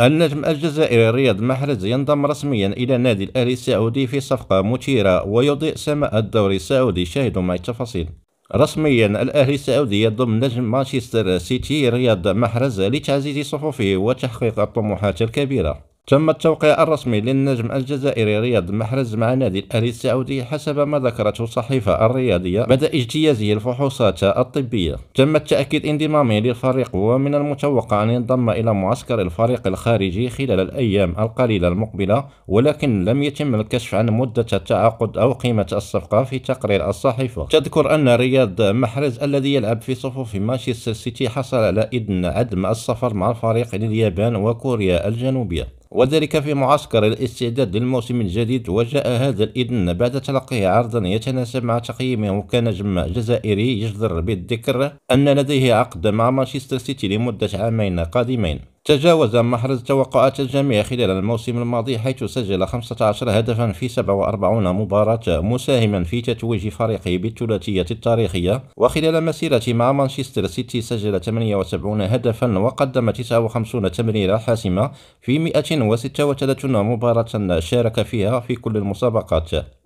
النجم الجزائري رياض محرز ينضم رسميا إلى نادي الأهلي السعودي في صفقة مثيرة ويضيء سماء الدوري السعودي شاهدوا معي التفاصيل رسميا الأهلي السعودي يضم نجم مانشستر سيتي رياض محرز لتعزيز صفوفه وتحقيق الطموحات الكبيرة تم التوقيع الرسمي للنجم الجزائري رياض محرز مع نادي الاهلي السعودي حسب ما ذكرته الصحيفه الرياضيه بعد اجتيازه الفحوصات الطبيه تم التاكيد انضمامه للفريق ومن المتوقع ان ينضم الى معسكر الفريق الخارجي خلال الايام القليله المقبله ولكن لم يتم الكشف عن مده التعاقد او قيمه الصفقه في تقرير الصحيفه تذكر ان رياض محرز الذي يلعب في صفوف مانشستر سيتي حصل على اذن عدم السفر مع الفريق لليابان وكوريا الجنوبيه وذلك في معسكر الاستعداد للموسم الجديد وجاء هذا الإذن بعد تلقيه عرضا يتناسب مع تقييمه كنجم جزائري يجدر بالذكر أن لديه عقد مع مانشستر سيتي لمدة عامين قادمين تجاوز محرز توقعات الجميع خلال الموسم الماضي حيث سجل 15 هدفا في 47 مباراة مساهما في تتويج فريقه بالثلاثية التاريخية وخلال مسيرته مع مانشستر سيتي سجل 78 هدفا وقدم 59 تمريرة حاسمة في 136 مباراة شارك فيها في كل المسابقات